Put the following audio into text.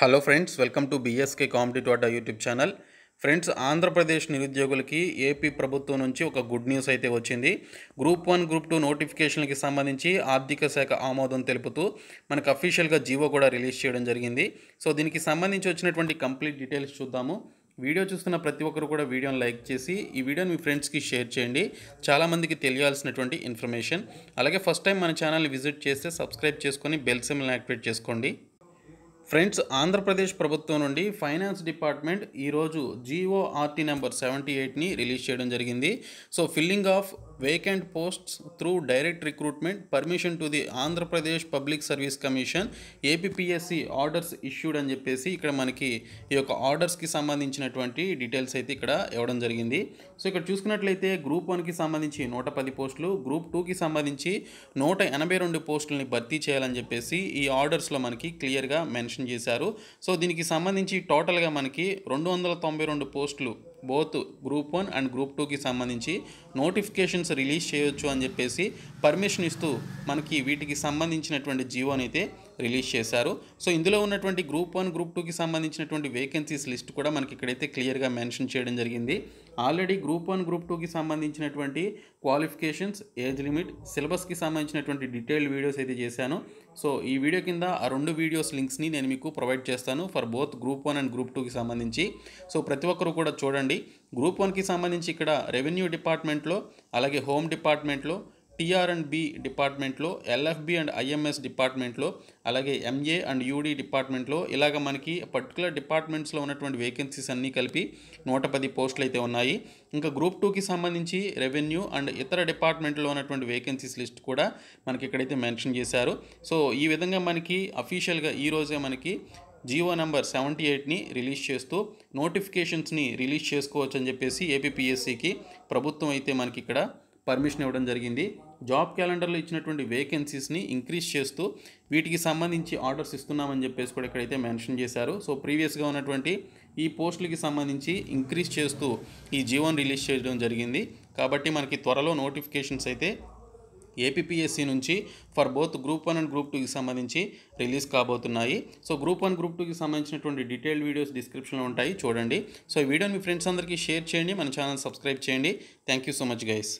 hello friends welcome to BSK comedy Adda YouTube channel friends Andhra Pradesh నిరుద్యోగులకి AP ప్రభుత్వం నుంచి ఒక గుడ్ న్యూస్ అయితే వచ్చింది గ్రూప్ వన్ గ్రూప్ టూ నోటిఫికేషన్కి సంబంధించి ఆర్థిక శాఖ ఆమోదం తెలుపుతూ మనకు అఫీషియల్గా జీవో కూడా రిలీజ్ చేయడం జరిగింది సో దీనికి సంబంధించి వచ్చినటువంటి కంప్లీట్ డీటెయిల్స్ చూద్దాము వీడియో చూస్తున్న ప్రతి ఒక్కరు కూడా వీడియోని లైక్ చేసి ఈ వీడియోని మీ ఫ్రెండ్స్కి షేర్ చేయండి చాలామందికి తెలియాల్సినటువంటి ఇన్ఫర్మేషన్ అలాగే ఫస్ట్ టైం మన ఛానల్ని విజిట్ చేస్తే సబ్స్క్రైబ్ చేసుకొని బెల్ యాక్టివేట్ చేసుకోండి ఫ్రెండ్స్ ఆంధ్రప్రదేశ్ ప్రభుత్వం నుండి ఫైనాన్స్ డిపార్ట్మెంట్ ఈరోజు ఆర్టీ నెంబర్ సెవెంటీ ఎయిట్ని రిలీజ్ చేయడం జరిగింది so filling of vacant posts through direct recruitment permission to the Andhra Pradesh public service commission APSC orders issued అని చెప్పేసి ఇక్కడ మనకి ఈ యొక్క ఆర్డర్స్కి సంబంధించినటువంటి డీటెయిల్స్ అయితే ఇక్కడ ఇవ్వడం జరిగింది సో ఇక్కడ చూసుకున్నట్లయితే గ్రూప్ వన్కి సంబంధించి నూట పది పోస్టులు గ్రూప్ టూకి సంబంధించి నూట ఎనభై రెండు పోస్టులని భర్తీ చేయాలని చెప్పేసి ఈ ఆర్డర్స్లో మనకి క్లియర్గా మెన్షన్ నోటిఫికేషన్ చేశారు సో దీనికి సంబంధించి టోటల్గా మనకి రెండు వందల తొంభై రెండు పోస్టులు both group one and group టూకి సంబంధించి నోటిఫికేషన్స్ రిలీజ్ చేయొచ్చు అని చెప్పేసి పర్మిషన్ ఇస్తూ మనకి వీటికి సంబంధించినటువంటి అయితే రిలీజ్ చేశారు సో ఇందులో ఉన్నటువంటి గ్రూప్ వన్ గ్రూప్ టూకి సంబంధించినటువంటి వేకెన్సీస్ లిస్ట్ కూడా మనకి ఇక్కడైతే క్లియర్గా మెన్షన్ చేయడం జరిగింది ఆల్రెడీ గ్రూప్ వన్ గ్రూప్ టూకి సంబంధించినటువంటి క్వాలిఫికేషన్స్ ఏజ్ లిమిట్ సిలబస్కి సంబంధించినటువంటి డీటెయిల్డ్ వీడియోస్ అయితే చేశాను సో ఈ వీడియో కింద ఆ రెండు వీడియోస్ లింక్స్ని నేను మీకు ప్రొవైడ్ చేస్తాను for both group one and group టూకి సంబంధించి సో ప్రతి ఒక్కరు కూడా చూడండి చూడండి గ్రూప్ వన్కి సంబంధించి ఇక్కడ రెవెన్యూ డిపార్ట్మెంట్లో అలాగే హోమ్ డిపార్ట్మెంట్లో టీఆర్ అండ్ బి డిపార్ట్మెంట్లో ఎల్ఎఫ్బి అండ్ ఐఎంఎస్ డిపార్ట్మెంట్లో అలాగే ఎంఏ అండ్ యూడి డిపార్ట్మెంట్లో ఇలాగ మనకి పర్టికులర్ డిపార్ట్మెంట్స్లో ఉన్నటువంటి వేకెన్సీస్ అన్నీ కలిపి నూట పది పోస్టులు అయితే ఉన్నాయి ఇంకా గ్రూప్ టూకి సంబంధించి రెవెన్యూ అండ్ ఇతర డిపార్ట్మెంట్లో ఉన్నటువంటి వేకెన్సీస్ లిస్ట్ కూడా మనకి ఇక్కడైతే మెన్షన్ చేశారు సో ఈ విధంగా మనకి అఫీషియల్గా ఈరోజే మనకి జీవో నెంబర్ సెవెంటీ ఎయిట్ని రిలీజ్ చేస్తూ నోటిఫికేషన్స్ని రిలీజ్ చేసుకోవచ్చు అని చెప్పేసి ఏపీపీఎస్సికి ప్రభుత్వం అయితే మనకి ఇక్కడ పర్మిషన్ ఇవ్వడం జరిగింది జాబ్ క్యాలెండర్లో ఇచ్చినటువంటి వేకెన్సీస్ని ఇంక్రీజ్ చేస్తూ వీటికి సంబంధించి ఆర్డర్స్ ఇస్తున్నామని చెప్పేసి కూడా ఇక్కడైతే మెన్షన్ చేశారు సో ప్రీవియస్గా ఉన్నటువంటి ఈ పోస్టులకి సంబంధించి ఇంక్రీజ్ చేస్తూ ఈ జీవోని రిలీజ్ చేయడం జరిగింది కాబట్టి మనకి త్వరలో నోటిఫికేషన్స్ అయితే ఏపీఎస్సి నుంచి for both group one and group టూకి సంబంధించి రిలీజ్ కాబోతున్నాయి సో గ్రూప్ వన్ గ్రూప్ టూకి సంబంధించినటువంటి డీటెయిల్డ్ వీడియోస్ డిస్క్రిప్షన్లో ఉంటాయి చూడండి సో ఈ వీడియోని మీ ఫ్రెండ్స్ అందరికీ షేర్ చేయండి మన ఛానల్ సబ్స్క్రైబ్ చేయండి thank you so much guys